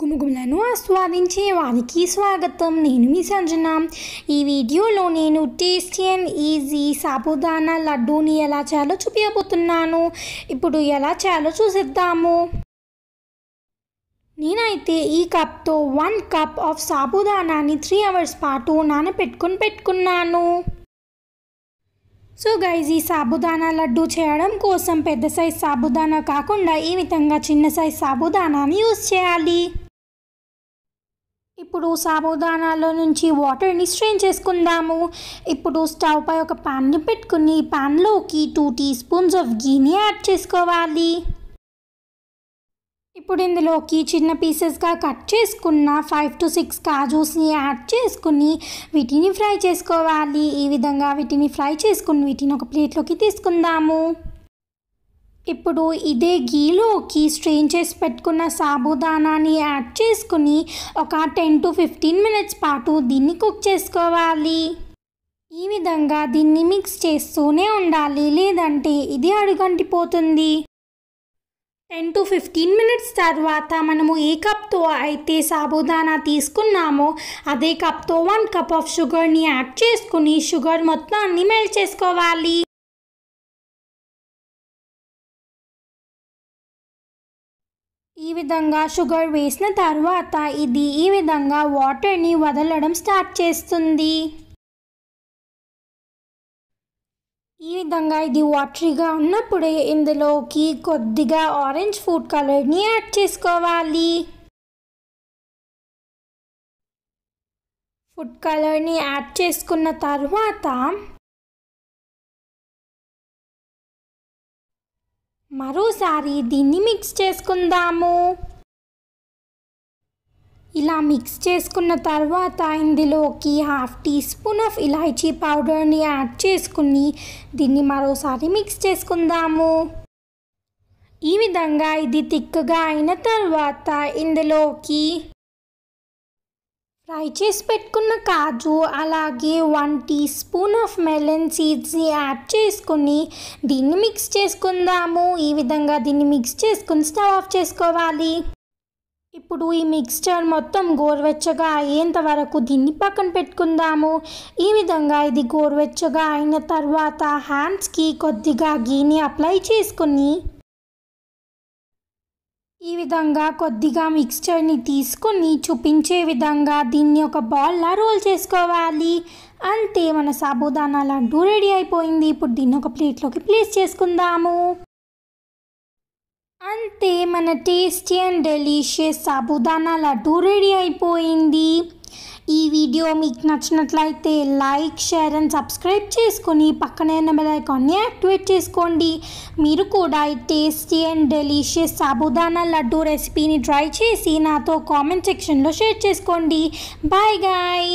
గుమగుమలను ఆస్వాదించే వారికి స్వాగతం నేను మీ సంజన ఈ వీడియోలో నేను టేస్టీ అండ్ ఈజీ సాబుదానా లడ్డూని ఎలా చేయాలో చూపించబోతున్నాను ఇప్పుడు ఎలా చేయాలో చూసిద్దాము నేనైతే ఈ కప్తో వన్ కప్ ఆఫ్ సాబుదానాని త్రీ అవర్స్ పాటు నానబెట్టుకుని పెట్టుకున్నాను సో గైజ్ ఈ సాబుదానా లడ్డు చేయడం కోసం పెద్ద సైజ్ సాబుదానా కాకుండా ఈ విధంగా చిన్న సైజ్ సాబుదానాని యూజ్ చేయాలి ఇప్పుడు సాబుదానాలో నుంచి వాటర్ని స్ట్రెయిన్ చేసుకుందాము ఇప్పుడు స్టవ్ పై ఒక ప్యాన్ని పెట్టుకుని ప్యాన్లోకి టూ టీ స్పూన్స్ ఆఫ్ గీని యాడ్ చేసుకోవాలి ఇప్పుడు ఇందులోకి చిన్న పీసెస్గా కట్ చేసుకున్న ఫైవ్ టు సిక్స్ కాజూస్ని యాడ్ చేసుకుని వీటిని ఫ్రై చేసుకోవాలి ఈ విధంగా వీటిని ఫ్రై చేసుకుని వీటిని ఒక ప్లేట్లోకి తీసుకుందాము ఇప్పుడు ఇదే గీలోకి స్ట్రెయిన్ చేసి పెట్టుకున్న సాబుదానాని యాడ్ చేసుకుని ఒక టెన్ టు ఫిఫ్టీన్ మినిట్స్ పాటు దీన్ని కుక్ చేసుకోవాలి ఈ విధంగా దీన్ని మిక్స్ చేస్తూనే ఉండాలి లేదంటే ఇది అడుగంటిపోతుంది టెన్ టు ఫిఫ్టీన్ మినిట్స్ తర్వాత మనము ఏ కప్తో అయితే సాబుదానా తీసుకున్నామో అదే కప్తో వన్ కప్ ఆఫ్ షుగర్ని యాడ్ చేసుకుని షుగర్ మొత్తాన్ని మెల్ట్ చేసుకోవాలి ఈ విధంగా షుగర్ వేసిన తర్వాత ఇది ఈ విధంగా వాటర్ని వదలడం స్టార్ట్ చేస్తుంది ఈ విధంగా ఇది వాటరీగా ఉన్నప్పుడే ఇందులోకి కొద్దిగా ఆరెంజ్ ఫుడ్ కలర్ని యాడ్ చేసుకోవాలి ఫుడ్ కలర్ని యాడ్ చేసుకున్న తర్వాత మరోసారి దీన్ని మిక్స్ చేసుకుందాము ఇలా మిక్స్ చేసుకున్న తర్వాత ఇందులోకి హాఫ్ టీ స్పూన్ ఆఫ్ ఇలాచీ పౌడర్ని యాడ్ చేసుకుని దీన్ని మరోసారి మిక్స్ చేసుకుందాము ఈ విధంగా ఇది తిక్కగా అయిన తర్వాత ఇందులోకి ఫ్రై చేసి పెట్టుకున్న కాజు అలాగే one teaspoon of melon సీడ్స్ని యాడ్ చేసుకుని దీన్ని మిక్స్ చేసుకుందాము ఈ విధంగా దీన్ని మిక్స్ చేసుకుని స్టవ్ ఆఫ్ చేసుకోవాలి ఇప్పుడు ఈ మిక్స్చర్ మొత్తం గోరువెచ్చగా అయ్యేంత వరకు దీన్ని పక్కన పెట్టుకుందాము ఈ విధంగా ఇది గోరువెచ్చగా అయిన తర్వాత హ్యాండ్స్కి కొద్దిగా గీని అప్లై చేసుకుని ఈ విధంగా కొద్దిగా మిక్స్చర్ని తీసుకుని చూపించే విధంగా దీన్ని ఒక బాల్లా రోల్ చేసుకోవాలి అంతే మన సాబుదానా లడ్డు రెడీ అయిపోయింది ఇప్పుడు దీన్ని ఒక ప్లేట్లోకి ప్లేస్ చేసుకుందాము అంతే మన tasty and delicious sabudana laddu ready అయిపోయింది ఈ వీడియో మీకు నచ్చినట్లయితే లైక్ షేర్ అండ్ సబ్స్క్రైబ్ చేసుకొని పక్కనే ఉన్న బెల్ యాక్టివేట్ చేసుకోండి మీరు కూడా ఈ tasty and delicious sabudana laddu రెసిపీని ట్రై చేసి నాతో కామెంట్ సెక్షన్లో షేర్ చేసుకోండి బాయ్ గాయ్